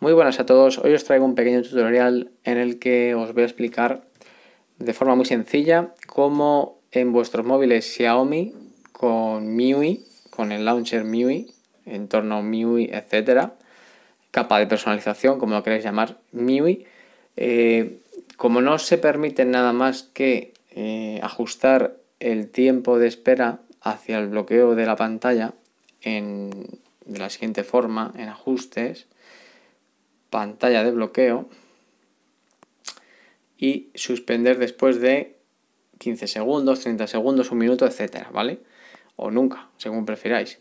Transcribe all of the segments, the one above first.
Muy buenas a todos, hoy os traigo un pequeño tutorial en el que os voy a explicar de forma muy sencilla cómo en vuestros móviles Xiaomi con MIUI, con el launcher MIUI, entorno MIUI, etcétera, capa de personalización, como lo queréis llamar, MIUI, eh, como no se permite nada más que eh, ajustar el tiempo de espera hacia el bloqueo de la pantalla en, de la siguiente forma, en ajustes, pantalla de bloqueo y suspender después de 15 segundos, 30 segundos, un minuto, etcétera, ¿vale? O nunca, según prefiráis.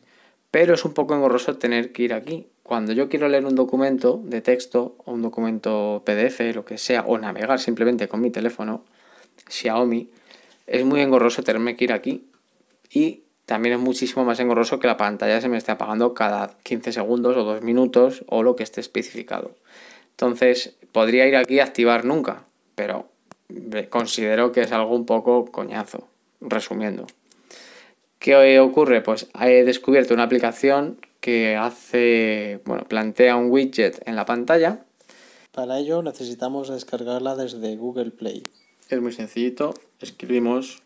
Pero es un poco engorroso tener que ir aquí. Cuando yo quiero leer un documento de texto o un documento PDF, lo que sea, o navegar simplemente con mi teléfono Xiaomi, es muy engorroso tenerme que ir aquí y también es muchísimo más engorroso que la pantalla se me esté apagando cada 15 segundos o 2 minutos o lo que esté especificado. Entonces, podría ir aquí a activar nunca, pero considero que es algo un poco coñazo, resumiendo. ¿Qué ocurre? Pues he descubierto una aplicación que hace, bueno, plantea un widget en la pantalla. Para ello necesitamos descargarla desde Google Play. Es muy sencillito, escribimos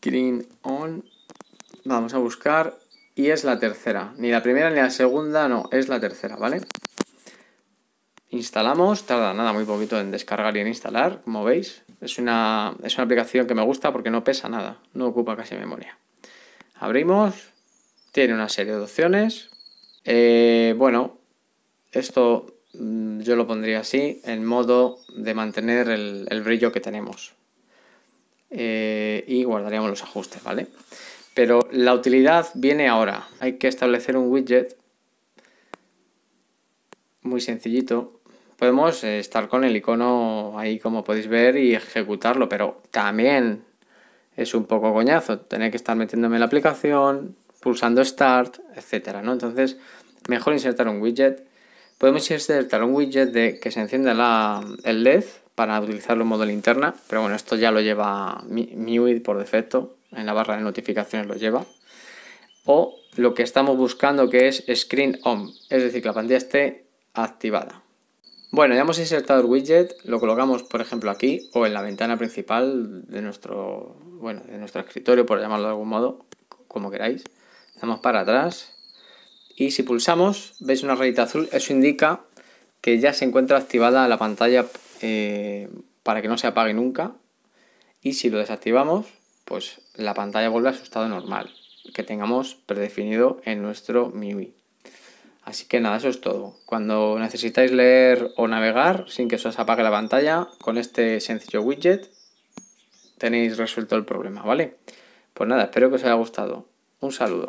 Green on. Vamos a buscar. Y es la tercera. Ni la primera ni la segunda, no. Es la tercera, ¿vale? Instalamos. Tarda nada, muy poquito en descargar y en instalar, como veis. Es una, es una aplicación que me gusta porque no pesa nada. No ocupa casi memoria. Abrimos. Tiene una serie de opciones. Eh, bueno, esto mm, yo lo pondría así, en modo de mantener el brillo que tenemos. Eh, y guardaríamos los ajustes, ¿vale? Pero la utilidad viene ahora. Hay que establecer un widget muy sencillito. Podemos eh, estar con el icono ahí como podéis ver y ejecutarlo, pero también es un poco coñazo tener que estar metiéndome en la aplicación, pulsando Start, etcétera, Entonces, mejor insertar un widget. Podemos insertar un widget de que se encienda la, el LED para utilizarlo en modo linterna, pero bueno, esto ya lo lleva MIUI por defecto, en la barra de notificaciones lo lleva. O lo que estamos buscando que es Screen On, es decir, que la pantalla esté activada. Bueno, ya hemos insertado el widget, lo colocamos por ejemplo aquí o en la ventana principal de nuestro, bueno, de nuestro escritorio, por llamarlo de algún modo, como queráis. Damos para atrás y si pulsamos, veis una rayita azul, eso indica que ya se encuentra activada la pantalla eh, para que no se apague nunca. Y si lo desactivamos, pues la pantalla vuelve a su estado normal, que tengamos predefinido en nuestro MIUI. Así que nada, eso es todo. Cuando necesitáis leer o navegar sin que se os apague la pantalla, con este sencillo widget tenéis resuelto el problema, ¿vale? Pues nada, espero que os haya gustado. Un saludo.